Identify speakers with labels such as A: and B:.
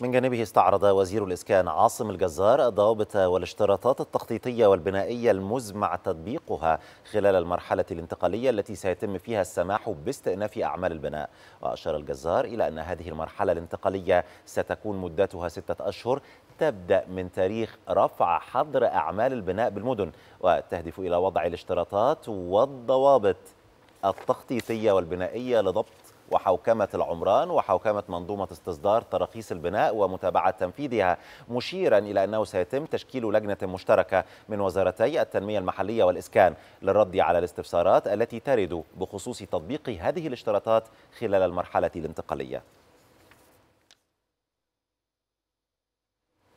A: من جانبه استعرض وزير الإسكان عاصم الجزار الضوابط والاشتراطات التخطيطية والبنائية المزمع تطبيقها خلال المرحلة الانتقالية التي سيتم فيها السماح باستئناف أعمال البناء وأشار الجزار إلى أن هذه المرحلة الانتقالية ستكون مدتها ستة أشهر تبدأ من تاريخ رفع حظر أعمال البناء بالمدن وتهدف إلى وضع الاشتراطات والضوابط التخطيطية والبنائية لضبط وحوكمة العمران وحوكمة منظومة استصدار تراخيص البناء ومتابعة تنفيذها مشيرا إلى أنه سيتم تشكيل لجنة مشتركة من وزارتي التنمية المحلية والإسكان للرد على الاستفسارات التي ترد بخصوص تطبيق هذه الاشتراطات خلال المرحلة الانتقالية